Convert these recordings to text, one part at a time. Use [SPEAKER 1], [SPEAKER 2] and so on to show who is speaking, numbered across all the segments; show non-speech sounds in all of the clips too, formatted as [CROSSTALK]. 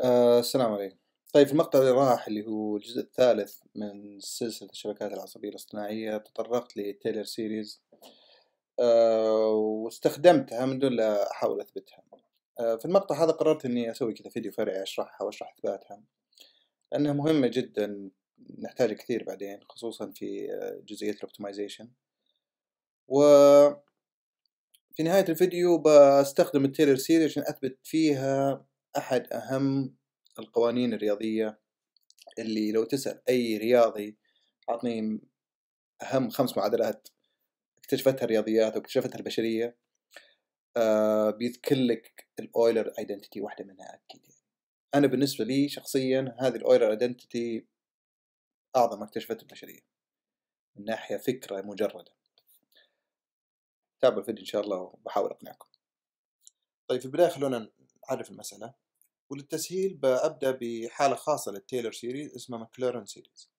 [SPEAKER 1] آه السلام عليكم طيب في المقطع اللي راح اللي هو الجزء الثالث من سلسلة الشبكات العصبية الاصطناعية تطرقت لتيلر سيريز آه واستخدمتها من دون لا أحاول أثبتها آه في المقطع هذا قررت إني أسوي كذا فيديو فرعي أشرحها وأشرح إثباتها لأنها مهمة جدا نحتاجها كثير بعدين خصوصا في آه، جزئية الأوبتمايزيشن و في نهاية الفيديو بستخدم التيلر سيريز عشان أثبت فيها أحد أهم القوانين الرياضية اللي لو تسأل أي رياضي اعطني أهم خمس معادلات اكتشفتها الرياضيات واكتشفتها البشرية آه بيذكر لك الأويلر ايدنتيتي واحدة منها أكيد أنا بالنسبة لي شخصيا هذه الأويلر ايدنتيتي أعظم ما اكتشفت البشرية من ناحية فكرة مجردة تابعوا الفيديو إن شاء الله وبحاول أقنعكم طيب في البداية خلونا نعرف المسألة وللتسهيل بأبدأ بحالة خاصة للتايلر سيريز اسمها ماكلارن سيريز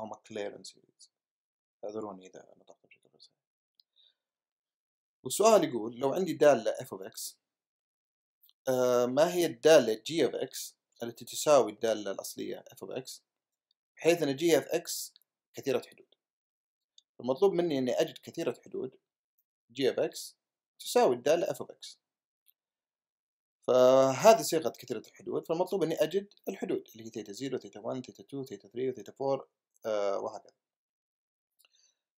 [SPEAKER 1] أو ماكلارن سيريز اعذروني إذا نطقت بشكل غير صحيح والسؤال يقول لو عندي دالة f of x آه ما هي الدالة g of x التي تساوي الدالة الأصلية f of x بحيث أن g of x كثيرة حدود المطلوب مني أني أجد كثيرة حدود g of x تساوي الدالة f of x فهذه صيغة كثرة الحدود فالمطلوب أني أجد الحدود اللي هي تيتا 0 تيتا 1 تيتا 2 تيتا 3 تيتا 4 آه وهكذا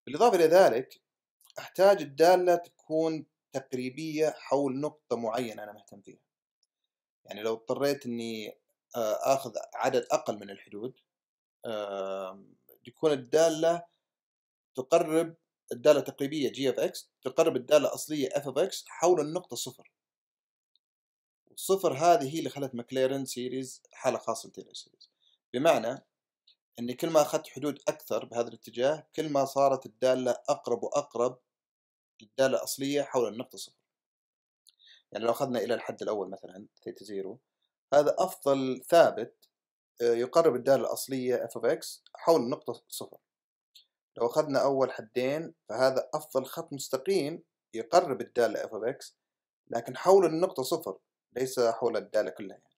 [SPEAKER 1] بالإضافة إلى ذلك أحتاج الدالة تكون تقريبية حول نقطة معينة أنا مهتم فيها يعني لو اضطريت أني آه آخذ عدد أقل من الحدود آه تكون الدالة تقرب الدالة التقريبية g of اكس تقرب الدالة الأصلية f of اكس حول النقطة صفر صفر هذه هي اللي خلت ماكلارين سيريز حالة خاصة لتيلر سيريز بمعنى أني كل ما أخذت حدود أكثر بهذا الاتجاه كل ما صارت الدالة أقرب وأقرب للدالة الأصلية حول النقطة صفر يعني لو أخذنا إلى الحد الأول مثلا ثيتا زيرو هذا أفضل ثابت آه، يقرب الدالة الأصلية f of x حول النقطة صفر لو أخذنا أول حدين فهذا أفضل خط مستقيم يقرب الدالة f of x لكن حول النقطة صفر ليس حول الدالة كلها يعني.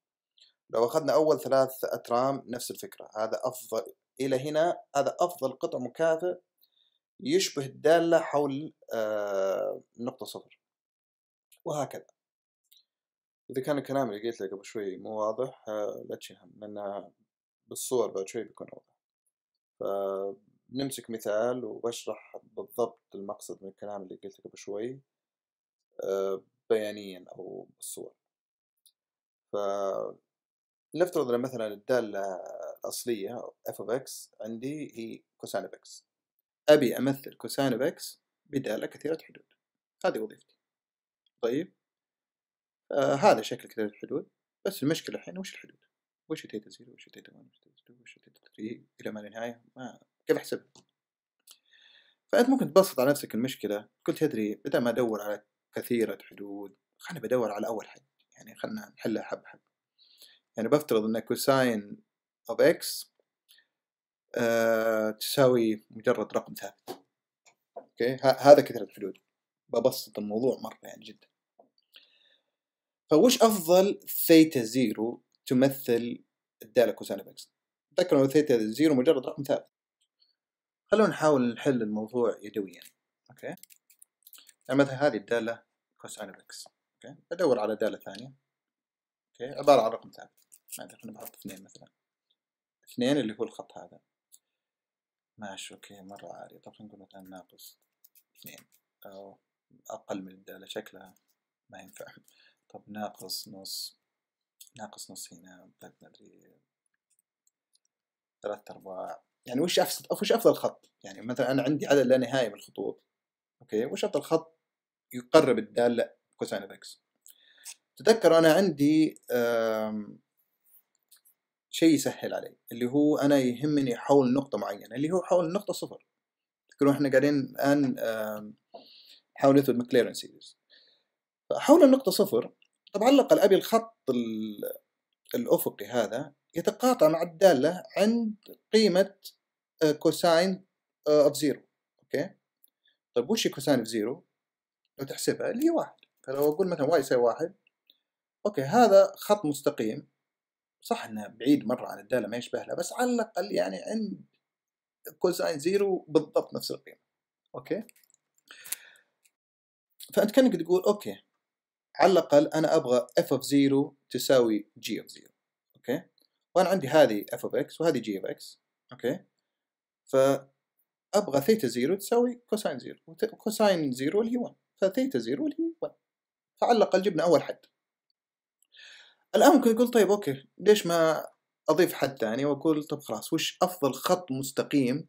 [SPEAKER 1] لو أخذنا أول ثلاث أترام نفس الفكرة هذا أفضل إلى هنا هذا أفضل قطع مكافئ يشبه الدالة حول آه، نقطة صفر وهكذا إذا كان الكلام اللي قلت له قبل شوي مو واضح آه، لا تشيل هم لأن بالصور بعد شوي بيكون أوضح فنمسك مثال وبشرح بالضبط المقصد من الكلام اللي قلته قبل شوي آه، بيانيا أو بالصور فلنفترض ان مثلا الداله الاصليه اف اوف اكس عندي هي كوسان اوف اكس ابي امثل كوسان اوف اكس بداله كثيره حدود هذه وظيفتي طيب آه هذا شكل كثيره الحدود بس المشكله الحين وش الحدود؟ وش تيتا زيرو وش تيتا 1 وش تيتا 2 وش تيتا 3 الى ما لا نهايه ما كيف احسبها؟ فانت ممكن تبسط على نفسك المشكله قلت تدري بدل ما ادور على كثيره حدود خليني بدور على اول حد يعني خلنا نحلها حبة حبة يعني بفترض أن كوساين of x آه، تساوي مجرد رقم ثابت أوكي هذا كثرة الحدود ببسط الموضوع مرة يعني جدا فوش أفضل ثيتا زيرو تمثل الدالة كوساين of x تذكروا ثيتا زيرو مجرد رقم ثابت خلونا نحاول نحل الموضوع يدويا أوكي يعني مثلا هذه الدالة كوساين of x اوكي بدور على دالة ثانية اوكي عبارة عن رقم ثابت ما ادري خلينا بحط اثنين مثلا اثنين اللي هو الخط هذا ماشي اوكي مرة عالية طب خلينا نقول مثلا ناقص اثنين او اقل من الدالة شكلها ما ينفع طب ناقص نص ناقص نص هنا بعد ما ادري ثلاثة ارباع يعني وش افسد وش افضل خط يعني مثلا انا عندي عدد لا نهائي من الخطوط اوكي وش افضل خط يقرب الدالة كوساين اكس تذكر انا عندي شيء يسهل علي اللي هو انا يهمني حول نقطه معينه اللي هو حول نقطه صفر تذكروا احنا قاعدين الان نحاول نثبت مكليرن سيريز فحول النقطه صفر طبعا علق الابي الخط الافقي هذا يتقاطع مع الداله عند قيمه كوساين اوف زيرو اوكي طيب وش كوساين اوف زيرو لو تحسبها اللي هي واحد فلو اقول مثلا واي يساوي واحد اوكي هذا خط مستقيم صح انه بعيد مره عن الداله ما يشبه لها بس على الاقل يعني عند كوساين زيرو بالضبط نفس القيمه اوكي فانت كانك تقول اوكي على الاقل انا ابغى اف اوف زيرو تساوي جي اوف زيرو اوكي وانا عندي هذه اف اوف اكس وهذه جي اوف اكس اوكي فابغى ثيتا زيرو تساوي كوساين زيرو كوساين زيرو اللي هي 1 فثيتا زيرو اللي هي 1 فعلى الاقل جبنا اول حد الآن ممكن أقول طيب أوكي ليش ما أضيف حد ثاني وأقول طب خلاص وش أفضل خط مستقيم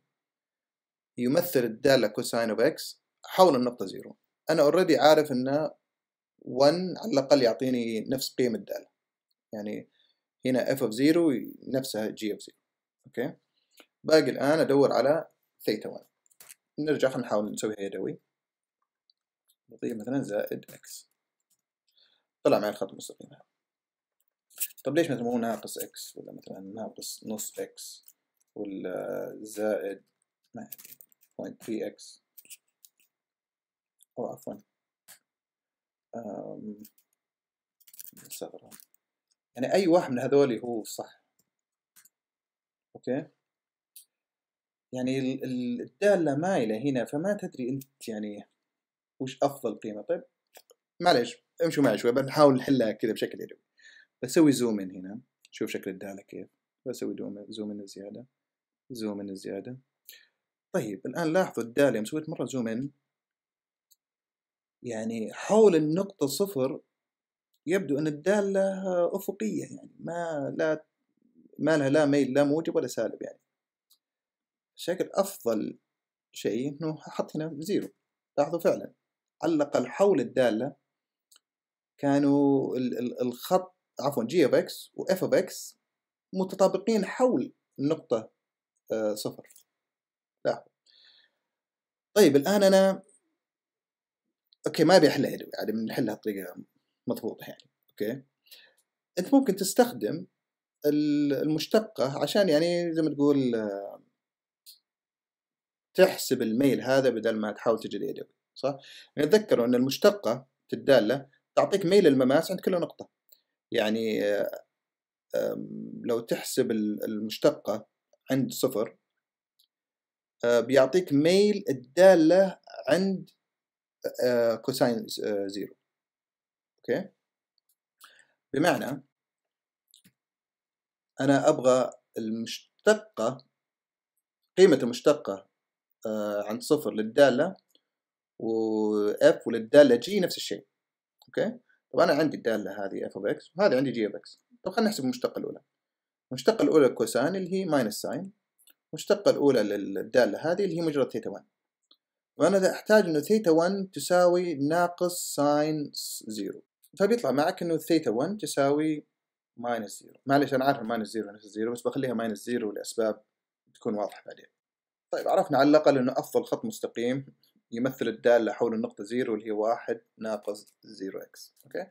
[SPEAKER 1] يمثل الدالة كوساين أوف إكس حول النقطة زيرو أنا أوريدي عارف إنه 1 على الأقل يعطيني نفس قيم الدالة يعني هنا اف اوف زيرو نفسها جي اوف زيرو اوكي باقي الآن أدور على ثيتا 1 نرجع خلينا نحاول نسويها يدوي نضيف مثلا زائد اكس طلع معي الخط المستقيم هذا طب ليش مثلا مو ناقص x ولا مثلا ناقص نص x ولا زائد ما ادري 3 او عفوا يعني اي واحد من هذول هو صح اوكي يعني الدالة مايلة هنا فما تدري انت يعني وش افضل قيمة طيب معلش امشوا معي شوي بنحاول نحلها كذا بشكل يدوي بسوي زوم ان هنا شوف شكل الدالة كيف بسوي زوم ان زيادة زوم ان زيادة طيب الآن لاحظوا الدالة يوم سويت مرة زوم ان يعني حول النقطة صفر يبدو أن الدالة أفقية يعني ما لا ما لها لا ميل لا موجب ولا سالب يعني شكل أفضل شيء أنه أحط هنا زيرو لاحظوا فعلا علق حول الدالة كانوا الخط عفوا جي اوف اكس واف اوف اكس متطابقين حول النقطة آه، صفر لاحظ طيب الآن أنا أوكي ما أبي أحلها يعني بنحلها بطريقة مضبوطة يعني أوكي أنت ممكن تستخدم المشتقة عشان يعني زي ما تقول آه، تحسب الميل هذا بدل ما تحاول تجد يدوي صح؟ نتذكر يعني أن المشتقة في الدالة تعطيك ميل المماس عند كل نقطة يعني لو تحسب المشتقة عند صفر آه، بيعطيك ميل الدالة عند كوساين آه، زيرو آه، اوكي بمعنى انا ابغى المشتقة قيمة المشتقة عند صفر للدالة و f وللدالة g نفس الشيء اوكي طب أنا عندي الدالة هذه اف اوف اكس وهذه عندي جي اوف اكس طب خلينا نحسب المشتقة الأولى المشتقة الأولى كوساين اللي هي ماينس ساين المشتقة الأولى للدالة هذه اللي هي مجرد ثيتا 1 وأنا أحتاج إنه ثيتا 1 تساوي ناقص ساين 0 فبيطلع معك إنه ثيتا 1 تساوي ماينس 0 معلش أنا عارف ماينس 0 نفس 0 بس بخليها ماينس 0 لأسباب تكون واضحة بعدين طيب عرفنا على الأقل إنه أفضل خط مستقيم يمثل الدالة حول النقطة زيرو اللي هي واحد ناقص زيرو إكس أوكي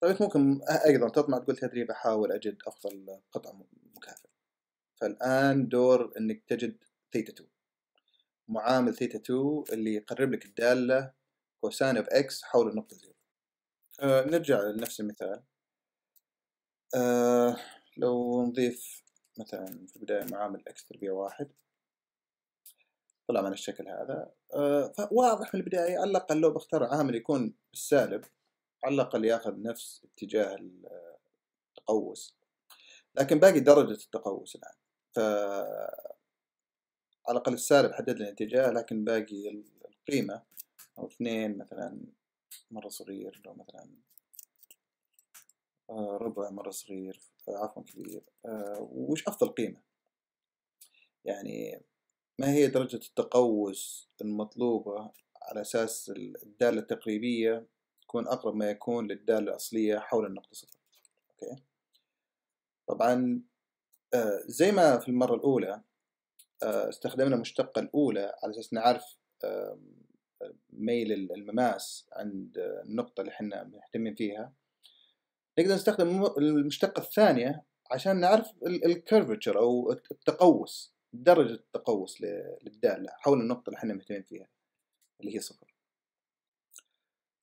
[SPEAKER 1] طيب ممكن أيضا تطمع تقول تدري بحاول أجد أفضل قطعة مكافئة فالآن دور إنك تجد ثيتا 2 معامل ثيتا 2 اللي يقرب لك الدالة كوسان اوف اكس حول النقطة زيرو أه نرجع لنفس المثال أه لو نضيف مثلا في البداية معامل اكس تربيع واحد طلع من الشكل هذا آه، فواضح من البداية على الأقل لو بختار عامل يكون بالسالب على الأقل ياخذ نفس اتجاه التقوس لكن باقي درجة التقوس الآن ف على الأقل السالب حدد لنا الاتجاه لكن باقي القيمة أو اثنين مثلا مرة صغير لو مثلا آه، ربع مرة صغير آه، عفوا كبير وش أفضل قيمة يعني ما هي درجة التقوس المطلوبة على أساس الدالة التقريبية تكون أقرب ما يكون للدالة الأصلية حول النقطة صفر أوكي طبعا آه، زي ما في المرة الأولى آه، استخدمنا المشتقة الأولى على أساس نعرف ميل المماس عند النقطة اللي احنا مهتمين فيها نقدر نستخدم المشتقة الثانية عشان نعرف الكيرفتشر أو التقوس درجة التقوس للدالة حول النقطة اللي احنا مهتمين فيها اللي هي صفر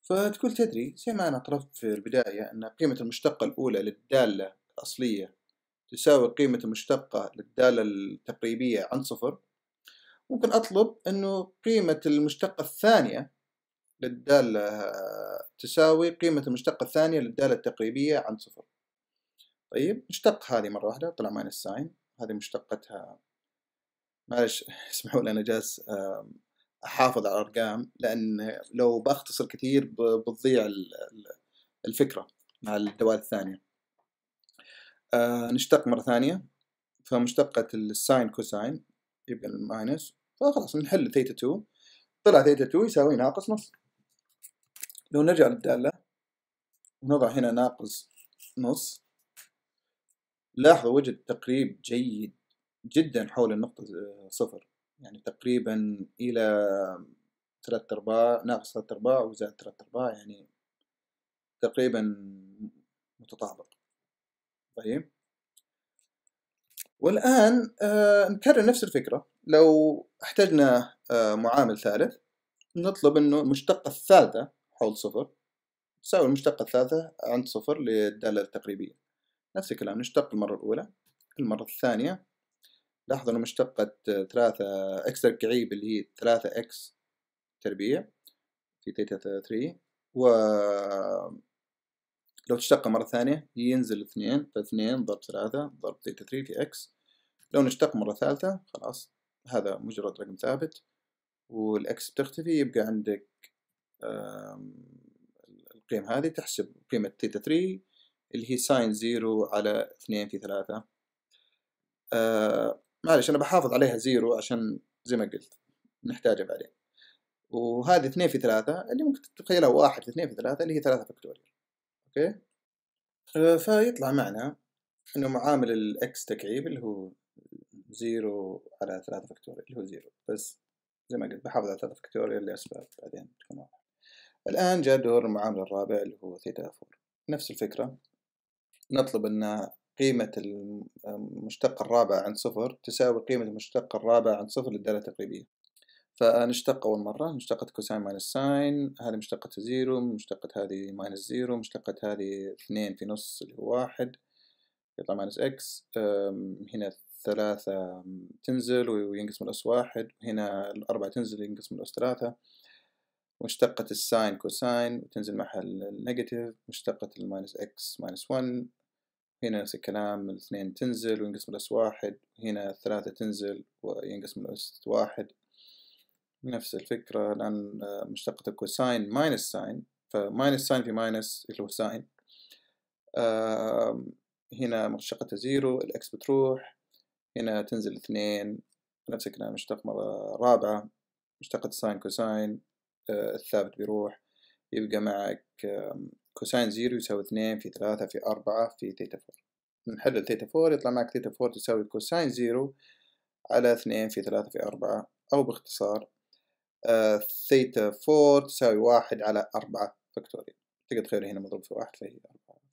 [SPEAKER 1] فتقول تدري زي ما أنا طلبت في البداية أن قيمة المشتقة الأولى للدالة الأصلية تساوي قيمة المشتقة للدالة التقريبية عن صفر ممكن أطلب أنه قيمة المشتقة الثانية للدالة تساوي قيمة المشتقة الثانية للدالة التقريبية عن صفر طيب مشتق هذه مرة واحدة طلع ماينس ساين هذه مشتقتها معلش اسمحوا لي انا جالس احافظ على الارقام لان لو بختصر كثير بتضيع الفكره مع الدوال الثانيه آه، نشتق مره ثانيه فمشتقة الساين كوساين يبقى الماينس فخلاص نحل ثيتا 2 طلع ثيتا 2 يساوي ناقص نص لو نرجع للدالة ونضع هنا ناقص نص لاحظوا وجد تقريب جيد جدا حول النقطة آه، صفر يعني تقريبا إلى ثلاثة أرباع ناقص ثلاثة أرباع وزائد ثلاثة أرباع يعني تقريبا متطابق طيب والآن آه، نكرر نفس الفكرة لو احتجنا آه، معامل ثالث نطلب أنه المشتقة الثالثة حول صفر تساوي المشتقة الثالثة عند صفر للدالة التقريبية نفس الكلام نشتق المرة الأولى المرة الثانية لاحظ انه مشتقة ثلاثة اكس تركيعية اللي هي ثلاثة اكس تربيع في تيتا ثري و لو تشتقها مرة ثانية ينزل اثنين فاثنين ضرب ثلاثة ضرب تيتا ثري في اكس لو نشتق مرة ثالثة خلاص هذا مجرد رقم ثابت والاكس بتختفي يبقى عندك القيم هذه تحسب قيمة تيتا ثري اللي هي ساين زيرو على اثنين في ثلاثة آه، معلش أنا بحافظ عليها زيرو عشان زي ما قلت نحتاجها بعدين وهذه اثنين في ثلاثة اللي ممكن تتخيلها واحد في اثنين في ثلاثة اللي هي ثلاثة فاكتوريال اوكي آه، فيطلع معنا انه معامل الاكس تكعيب اللي هو زيرو على ثلاثة فاكتوريال اللي هو زيرو بس زي ما قلت بحافظ على ثلاثة فاكتوريال لأسباب بعدين تكون واضحة الآن جاء دور المعامل الرابع اللي هو ثيتا فور نفس الفكرة نطلب أن قيمة المشتق الرابع عند صفر تساوي قيمة المشتق الرابع عند صفر للدالة التقريبية فنشتق أول مرة مشتقة كوساين ماينس ساين هذه مشتقة زيرو مشتقة هذه ماينس زيرو مشتقة هذه اثنين في نص اللي هو واحد يطلع ماينس اكس هنا الثلاثة تنزل وينقسم الأس واحد هنا الأربعة تنزل وينقسم الأس ثلاثة مشتقة الساين كوساين وتنزل معها النيجاتيف مشتقة الماينس اكس ماينس ون هنا نفس الكلام الاثنين تنزل وينقسم الأس واحد هنا الثلاثة تنزل وينقسم الأس واحد نفس الفكرة لأن مشتقة الكوساين ماينس ساين فماينس ساين في ماينس اللي هو ساين هنا مشتقة زيرو الإكس بتروح هنا تنزل اثنين نفس الكلام مشتقة مرة رابعة مشتقة ساين كوساين الثابت بيروح يبقى معك كوساين زيرو يساوي اثنين في ثلاثة في أربعة في ثيتا فور نحل ثيتا فور يطلع معك ثيتا فور تساوي كوساين زيرو على اثنين في ثلاثة في أربعة أو باختصار آه، ثيتا فور تساوي واحد على أربعة فاكتوريال تقدر تخيل هنا مضروب في واحد فهي أربعة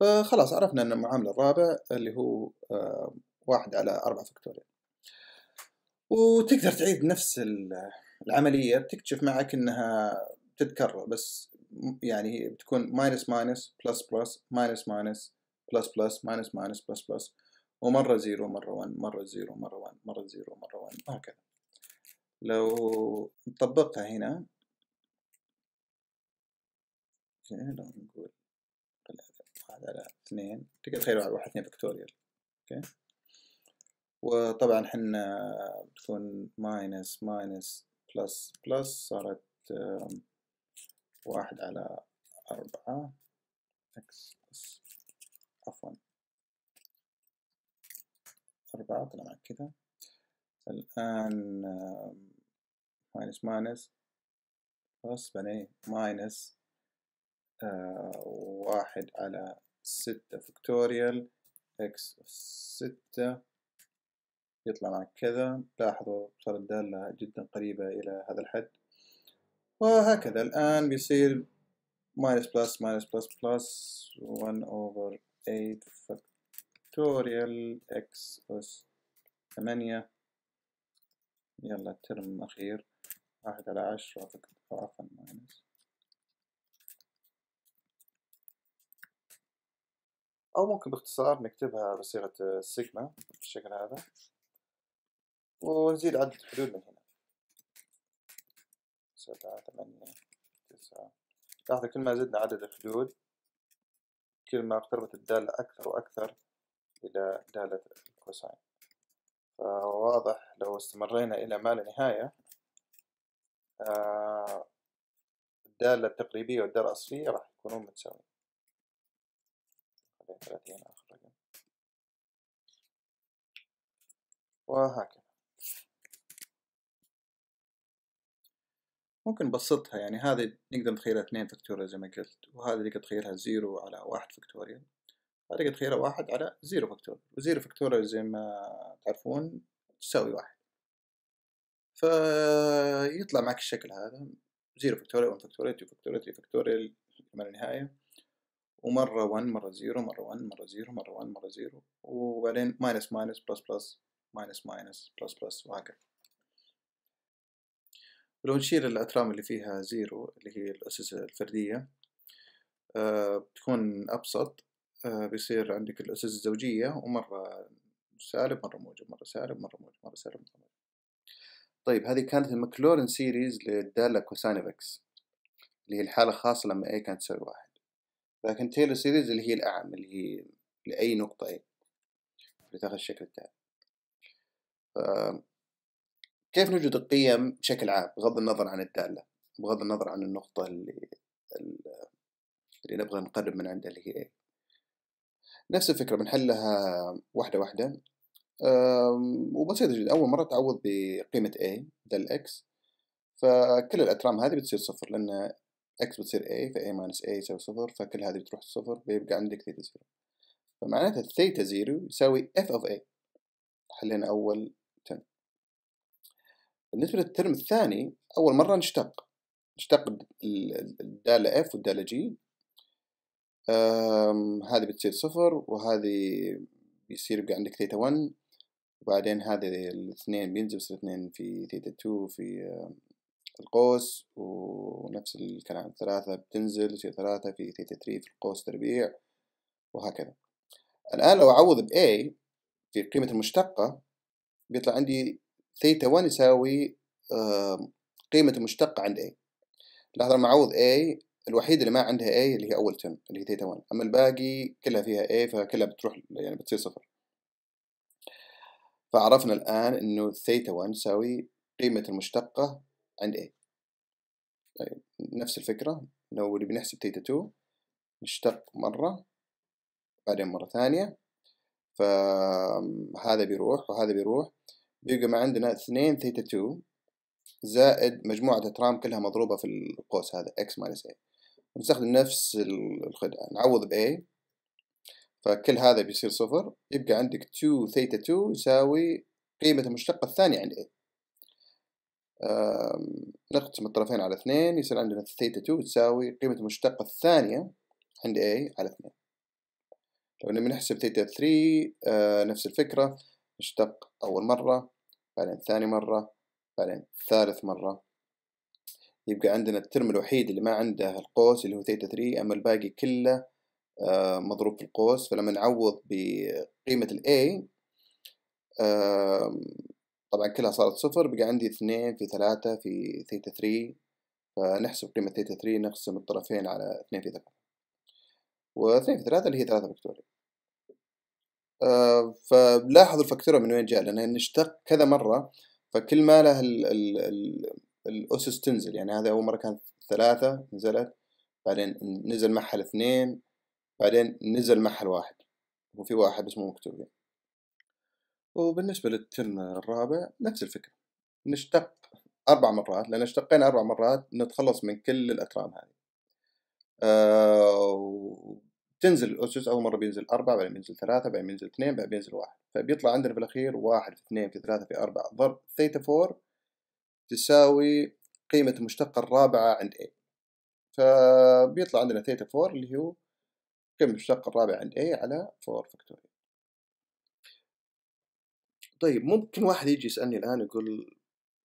[SPEAKER 1] فخلاص عرفنا أن المعامل الرابع اللي هو آه، واحد على أربعة فاكتوريال وتقدر تعيد نفس العملية بتكتشف معك أنها تتكرر بس يعني بتكون ماينس ماينس بلس بلس ماينس ماينس بلس بلس ماينس ماينس بلس بلس ومرة زيرو مرة ون مرة زيرو مرة ون مرة زيرو مرة ون وهكذا لو نطبقها هنا لو نقول واحد على اثنين تقدر تخيل واحد اثنين فكتوريال اوكي وطبعا حنا بتكون ماينس ماينس بلس بلس صارت واحد على أربعة إكس أس عفوا أربعة طلع معك كذا الآن ماينس ماينس بس بني ماينس آه، واحد على ستة فكتوريال إكس ستة يطلع معك كذا لاحظوا صارت دالة جدا قريبة إلى هذا الحد وهكذا الآن بيصير minus plus minus plus plus 1 over 8 فاكتوريال x أس 8 يلا الترم الأخير 1 على 10 عفوا ماينس أو ممكن باختصار نكتبها بصيغة سيجما بالشكل هذا ونزيد عدد حدود من هنا سبعة ثمانية تسعة لاحظ كل ما زدنا عدد الحدود كل ما اقتربت الدالة أكثر وأكثر إلى دالة الكوساين فواضح لو استمرينا إلى ما لا نهاية آه، الدالة التقريبية والدالة الأصلية راح يكونون متساويين ثلاثين آخر رقم وهكذا ممكن نبسطها يعني هذه نقدر نتخيلها اثنين فاكتوريال زي ما قلت وهذه نقدر نتخيلها زيرو على واحد فاكتوريال هذه نقدر نتخيلها واحد على زيرو فاكتوريال وزيرو فاكتوريال زي ما تعرفون تساوي واحد فيطلع معك الشكل هذا زيرو فاكتوريال 1 فاكتوريال 2 فاكتوريال 3 فاكتوريال ما لا نهاية ومرة 1 مرة زيرو مرة 1 مرة زيرو مرة 1 مرة زيرو وبعدين ماينس ماينس بلس بلس ماينس ماينس بلس بلس وهكذا لو نشيل الأترام اللي فيها زيرو اللي هي الأسس الفردية آه، بتكون أبسط آه، بيصير عندك الأسس الزوجية ومرة سالب مرة موجب مرة سالب مرة موجب مرة سالب مرة موجب طيب هذه كانت المكلورن سيريز للدالة كوساين اوف اكس اللي هي الحالة الخاصة لما اي كانت تساوي واحد لكن تيلر سيريز اللي هي الأعم اللي هي لأي نقطة اي اللي تاخذ الشكل التالي آه، كيف نوجد القيم بشكل عام بغض النظر عن الدالة بغض النظر عن النقطة اللي اللي نبغى نقرب من عندها اللي هي إيه نفس الفكرة بنحلها واحدة واحدة وبسيطة جدا أول مرة تعوض بقيمة A دال X فكل الأترام هذه بتصير صفر لأن X بتصير A فA ماينس A يساوي صفر فكل هذه بتروح صفر بيبقى عندك ثيتا زيرو فمعناتها ثيتا زيرو يساوي F of A حلينا أول بالنسبة للترم الثاني أول مرة نشتق نشتق الدالة F والدالة G هذه بتصير صفر وهذه بيصير يبقى عندك ثيتا 1 وبعدين هذه الاثنين بينزل يصير اثنين في ثيتا 2 في القوس ونفس الكلام ثلاثة بتنزل يصير ثلاثة في ثيتا 3 في القوس تربيع وهكذا الآن لو أعوض بـ A في قيمة المشتقة بيطلع عندي ثيتا 1 يساوي قيمة المشتقة عند A لاحظ لما A الوحيدة اللي ما عندها A اللي هي أول ترم اللي هي ثيتا 1 أما الباقي كلها فيها A فكلها بتروح يعني بتصير صفر فعرفنا الآن إنه ثيتا 1 تساوي قيمة المشتقة عند A طيب، نفس الفكرة لو نبي نحسب ثيتا 2 نشتق مرة بعدين مرة ثانية فهذا بيروح وهذا بيروح بيبقى ما عندنا اثنين ثيتا تو زائد مجموعة أترام كلها مضروبة في القوس هذا x ماينس a إيه. نستخدم نفس الخدعة نعوض ب a فكل هذا بيصير صفر يبقى عندك 2 ثيتا 2 يساوي قيمة المشتقة الثانية عند a إيه. نقسم الطرفين على اثنين يصير عندنا ثيتا 2 تساوي قيمة المشتقة الثانية عند a إيه، على اثنين لو نبي نحسب ثيتا 3 آه، نفس الفكرة مشتق أول مرة بعدين ثاني مرة بعدين ثالث مرة يبقى عندنا الترم الوحيد اللي ما عنده القوس اللي هو ثيتا ثري أما الباقي كله آه، مضروب في القوس فلما نعوض بقيمة الـ A طبعا كلها صارت صفر بقى عندي اثنين في ثلاثة في ثيتا ثري فنحسب قيمة ثيتا ثري نقسم الطرفين على اثنين في ثلاثة واثنين في ثلاثة اللي هي ثلاثة فكتوريا آه، فلاحظوا الفاكتورة من وين جاء لان نشتق كذا مره فكل ما له الـ الـ الـ الاسس تنزل يعني هذا اول مره كانت ثلاثه نزلت بعدين نزل معها اثنين بعدين نزل معها واحد وفي واحد اسمه مكتوب يعني. وبالنسبه للترم الرابع نفس الفكره نشتق اربع مرات لان اشتقينا اربع مرات نتخلص من كل الاترام هذه آه تنزل الأسس أول مرة بينزل أربعة بعدين بينزل ثلاثة بعدين بينزل اثنين بعدين بينزل واحد فبيطلع عندنا في الأخير واحد في اثنين في ثلاثة في أربعة ضرب ثيتا فور تساوي قيمة المشتقة الرابعة عند A فبيطلع عندنا ثيتا فور اللي هو قيمة المشتقة الرابعة عند A على فور فاكتوريال طيب ممكن واحد يجي يسألني الآن يقول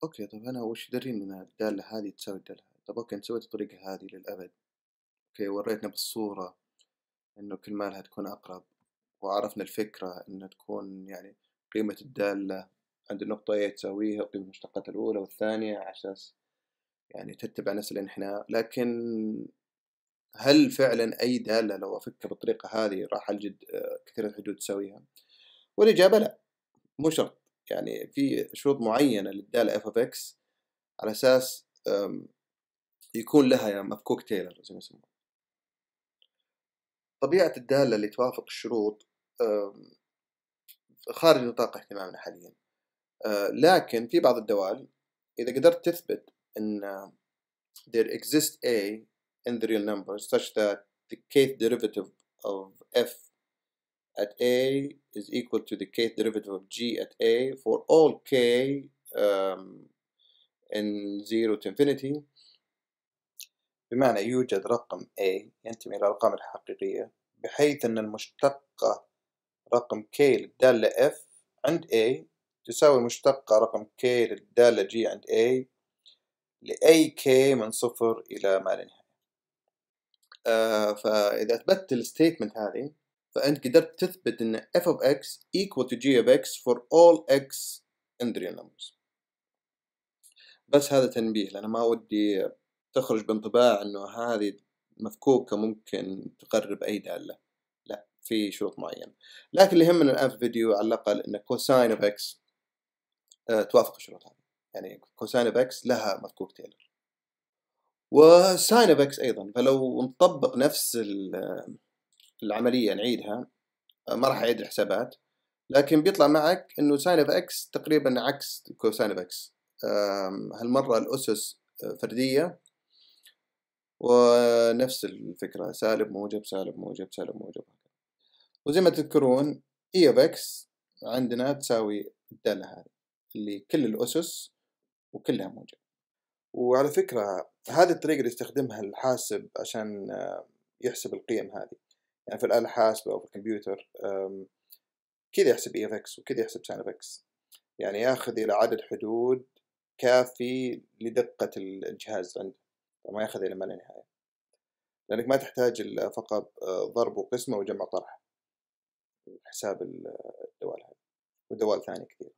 [SPEAKER 1] أوكي طب أنا وش دري إن الدالة هذه تساوي الدالة طب أوكي أنت سويت الطريقة هذه للأبد أوكي وريتنا بالصورة إنه كل ما لها تكون أقرب وعرفنا الفكرة إنها تكون يعني قيمة الدالة عند النقطة A تساويها قيمة المشتقات الأولى والثانية عشان يعني تتبع نفس الانحناء لكن هل فعلا أي دالة لو أفكر بالطريقة هذه راح أجد آه، كثير الحدود تساويها والإجابة لا مو شرط يعني في شروط معينة للدالة f of x على أساس يكون لها مفكوك تايلر زي ما يسمونه طبيعة الدالة اللي توافق الشروط خارج نطاق اهتمامنا حاليا لكن في بعض الدوال إذا قدرت تثبت أن there exists A in the real number such that the kth derivative of F at A is equal to the kth derivative of G at A for all K um, in 0 to infinity بمعنى يوجد رقم A ينتمي إلى الأرقام الحقيقية بحيث أن المشتقة رقم K للدالة F عند A تساوي مشتقة رقم K للدالة G عند A لأي K من صفر إلى ما لا نهاية آه فإذا أثبتت الستيتمنت هذه فأنت قدرت تثبت أن f of x equal to g of x for all x in real numbers بس هذا تنبيه لأن ما ودي تخرج بانطباع انه هذه مفكوكة ممكن تقرب اي دالة لا في شروط معينة لكن اللي يهمنا الان في الفيديو على الاقل ان كوساين اوف اكس توافق الشروط هذه يعني كوساين اوف اكس لها مفكوك تيلر وساين اوف اكس ايضا فلو نطبق نفس العملية نعيدها آه، ما راح اعيد الحسابات لكن بيطلع معك انه ساين اوف اكس تقريبا عكس كوساين اوف اكس هالمرة الاسس آه، فردية ونفس الفكرة سالب موجب سالب موجب سالب موجب وزي ما تذكرون E of X عندنا تساوي الدالة هذه اللي كل الأسس وكلها موجب وعلى فكرة هذه الطريقة اللي يستخدمها الحاسب عشان آه، يحسب القيم هذه يعني في الآلة الحاسبة أو في الكمبيوتر كذا يحسب E of X وكذا يحسب ساين of اكس يعني ياخذ إلى عدد حدود كافي لدقة الجهاز عنده وما ياخذ إلى ما لا نهاية لأنك ما تحتاج إلا فقط آه، ضرب وقسمة وجمع طرح حساب الدوال هذا ودوال ثانيه كثير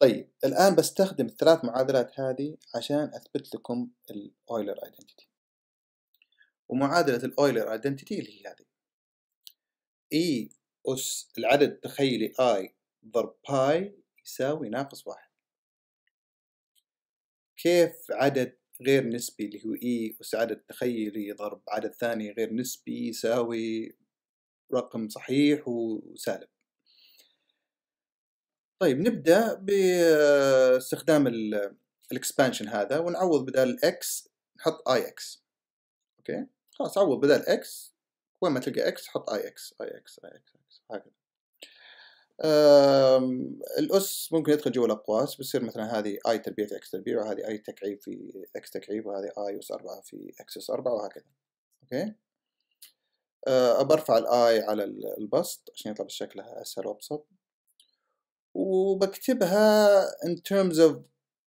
[SPEAKER 1] طيب الآن بستخدم الثلاث معادلات هذه عشان أثبت لكم الأويلر ايدنتيتي ومعادلة الأويلر ايدنتيتي اللي هي هذه E أس العدد تخيلي I ضرب باي يساوي ناقص واحد كيف عدد غير نسبي اللي هو E أس عدد تخيلي ضرب عدد ثاني غير نسبي يساوي رقم صحيح وسالب طيب نبدأ باستخدام الاكسبانشن هذا ونعوض بدل x نحط اي اكس اوكي خلاص عوض بدل x وين ما تلقى x حط اي اكس اي اكس اي اكس هكذا الاس ممكن يدخل جوا الاقواس بتصير مثلا هذه اي تربيع في اكس تربيع وهذه اي تكعيب في اكس تكعيب وهذه اي اس 4 في اكس اس 4 وهكذا اوكي آه، برفع الاي على البسط عشان يطلع بشكلها اسهل وابسط وبكتبها in terms of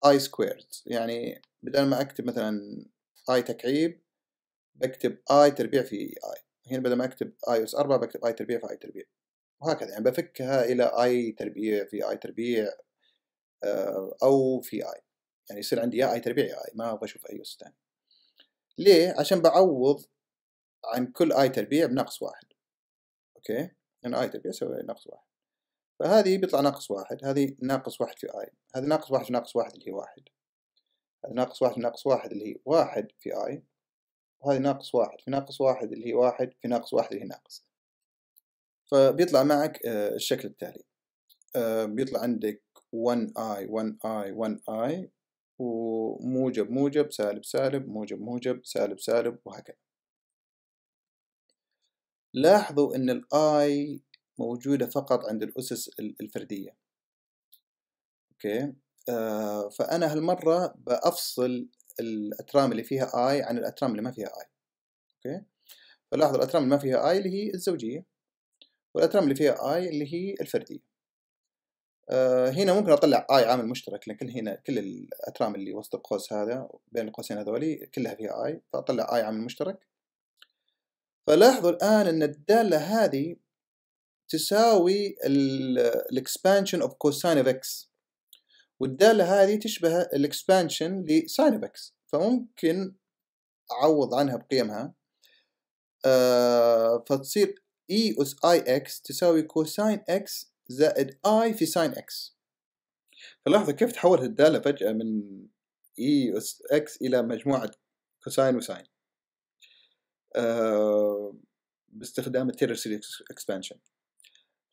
[SPEAKER 1] i squared يعني بدل ما اكتب مثلا i تكعيب بكتب i تربيع في i هنا بدل ما اكتب i اس 4 بكتب i تربيع في i تربيع وهكذا يعني بفكها إلى اي تربيع في اي تربيع آه، أو في اي يعني يصير عندي يا اي تربيع يا اي ما أبغى أشوف أي أس ثاني ليه؟ عشان بعوض عن كل اي تربيع بنقص واحد اوكي لأن اي تربيع يساوي نقص واحد فهذه بيطلع ناقص واحد هذه ناقص واحد في اي هذه ناقص واحد في ناقص واحد اللي هي واحد هذه ناقص واحد في ناقص واحد اللي هي واحد في اي وهذه ناقص واحد في ناقص واحد اللي هي واحد في ناقص واحد اللي هي ناقص فبيطلع معك آه، الشكل التالي آه، بيطلع عندك 1 i 1 i 1 i وموجب موجب سالب سالب موجب موجب سالب سالب وهكذا لاحظوا ان الاي موجودة فقط عند الأسس الفردية اوكي آه، فأنا هالمرة بأفصل الأترام اللي فيها i عن الأترام اللي ما فيها i اوكي فلاحظوا الأترام اللي ما فيها i اللي هي الزوجية والأترام اللي فيها I اللي هي الفردية آه هنا ممكن اطلع I عامل مشترك لان كل هنا كل الاترام اللي وسط القوس هذا بين القوسين هذولي كلها فيها I فاطلع I عامل مشترك فلاحظوا الان ان الداله هذه تساوي الـ expansion of cosine اوف x والداله هذه تشبه الـ expansion لـ sine اوف x فممكن اعوض عنها بقيمها آه، فتصير e أس i x تساوي كوساين x زائد i في ساين x فلاحظوا كيف تحولت الدالة فجأة من e أس x إلى مجموعة كوساين وساين أه باستخدام التيرسل اكسبانشن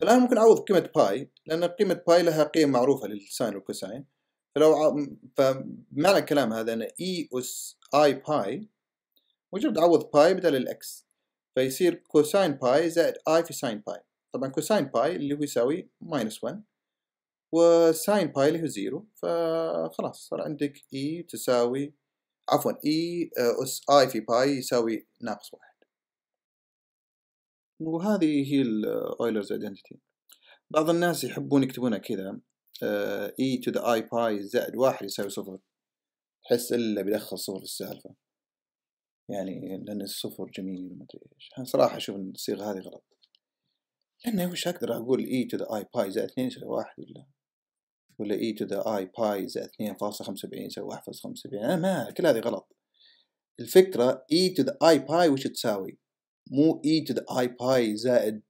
[SPEAKER 1] الآن ممكن أعوض قيمة باي لأن قيمة باي لها قيم معروفة للساين والكوساين فلو ع... فمعنى الكلام هذا أن e أس i باي مجرد أعوض باي بدل الإكس فيصير كوساين باي زائد اي في ساين باي طبعا كوساين باي اللي هو يساوي ماينس 1 وساين باي اللي هو زيرو فخلاص صار عندك اي e تساوي عفوا e، اي آه، اس اي في باي يساوي ناقص واحد وهذه هي الاويلرز ايدنتيتي بعض الناس يحبون يكتبونها كذا اي تو ذا اي باي زائد واحد يساوي صفر تحس الا بيدخل صفر في السالفه يعني لأن الصفر جميل وما أدري إيش أنا صراحة أشوف إن الصيغة هذه غلط لأن وش أقدر أقول إي تو ذا آي باي زائد اثنين يساوي واحد ولا ولا إي تو ذا آي باي زائد اثنين فاصلة خمسة وسبعين يساوي واحد فاصلة خمسة وسبعين أنا ما كل هذه غلط الفكرة إي تو ذا آي باي وش تساوي مو إي تو ذا آي باي زائد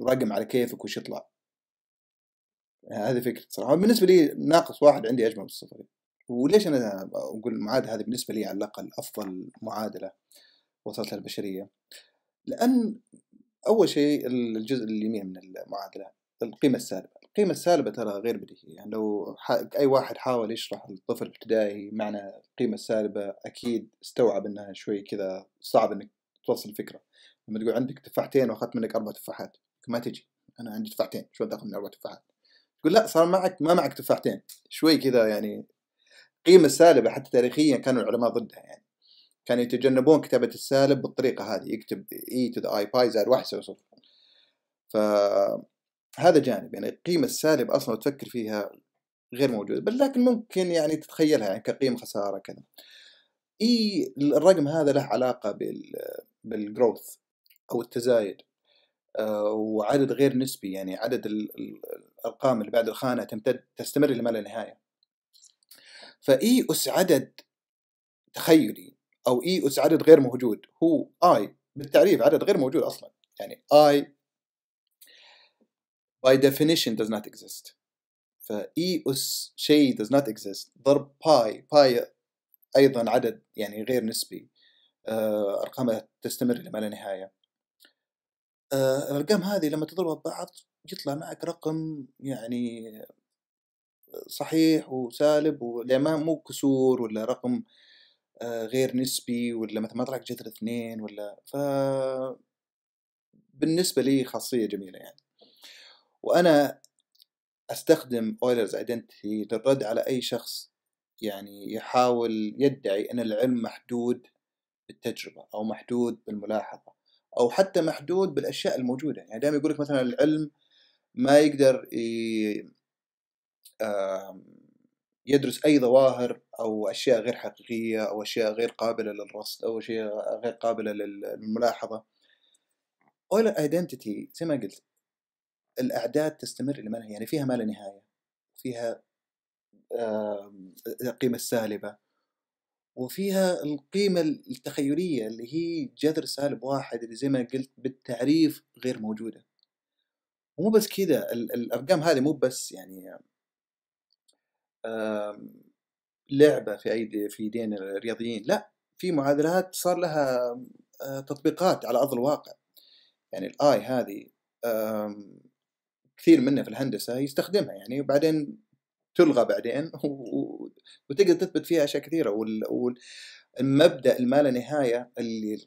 [SPEAKER 1] رقم على كيفك وش يطلع هذه فكرة صراحة بالنسبة لي ناقص واحد عندي أجمل من الصفر وليش انا اقول المعادله هذه بالنسبه لي على الاقل افضل معادله وصلت البشريه؟ لان اول شيء الجزء اليمين من المعادله القيمه السالبه القيمة السالبة ترى غير بديهية يعني لو أي واحد حاول يشرح لطفل ابتدائي معنى القيمة السالبة أكيد استوعب أنها شوي كذا صعب أنك توصل الفكرة لما تقول عندك تفاحتين وأخذت منك أربع تفاحات ما تجي أنا عندي تفاحتين شو تاخذ من أربع تفاحات تقول لا صار معك ما معك تفاحتين شوي كذا يعني قيمة سالبة حتى تاريخيا كانوا العلماء ضدها يعني كانوا يتجنبون كتابة السالب بالطريقة هذه يكتب اي تو ذا اي باي زائد واحد يساوي صفر فهذا جانب يعني القيمة السالب أصلا تفكر فيها غير موجودة بل لكن ممكن يعني تتخيلها يعني كقيمة خسارة كذا اي e الرقم هذا له علاقة بال بالجروث أو التزايد آه، وعدد غير نسبي يعني عدد الأرقام اللي بعد الخانة تمتد تستمر لما لا نهاية فإي أس عدد تخيلي أو إي أس عدد غير موجود هو آي بالتعريف عدد غير موجود أصلا يعني آي by definition does not exist فإي أس شيء does not exist ضرب باي باي أيضا عدد يعني غير نسبي آه، أرقامها تستمر لما لا نهاية آه، الأرقام هذه لما تضربها ببعض يطلع معك رقم يعني صحيح وسالب ولا مو كسور ولا رقم آه، غير نسبي ولا مثلا ما طلع جذر اثنين ولا ف بالنسبة لي خاصية جميلة يعني وأنا أستخدم أويلرز ايدنتيتي للرد على أي شخص يعني يحاول يدعي أن العلم محدود بالتجربة أو محدود بالملاحظة أو حتى محدود بالأشياء الموجودة يعني دائما يقولك مثلا العلم ما يقدر ي... يدرس أي ظواهر أو أشياء غير حقيقية أو أشياء غير قابلة للرصد أو أشياء غير قابلة للملاحظة اول ايدنتيتي زي ما قلت الأعداد تستمر إلى ما يعني فيها ما لا نهاية فيها القيمة السالبة وفيها القيمة التخيلية اللي هي جذر سالب واحد اللي زي ما قلت بالتعريف غير موجودة ومو بس كذا الأرقام هذه مو بس يعني لعبه في ايدي في يدين الرياضيين لا في معادلات صار لها آه، تطبيقات على ارض الواقع يعني الاي هذه كثير منا في الهندسه يستخدمها يعني وبعدين تلغى بعدين [LAUGHS] وتقدر تثبت فيها اشياء كثيره والمبدا الما لا نهايه اللي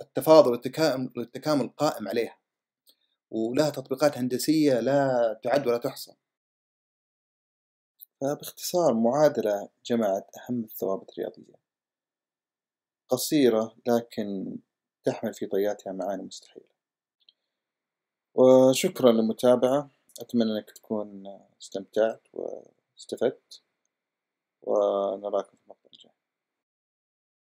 [SPEAKER 1] التفاضل والتكامل قائم عليها ولها تطبيقات هندسيه لا تعد ولا تحصى باختصار معادلة جمعت أهم الثوابت الرياضية قصيرة لكن تحمل في طياتها معاني مستحيلة وشكرا للمتابعة أتمنى أنك تكون استمتعت واستفدت ونراكم في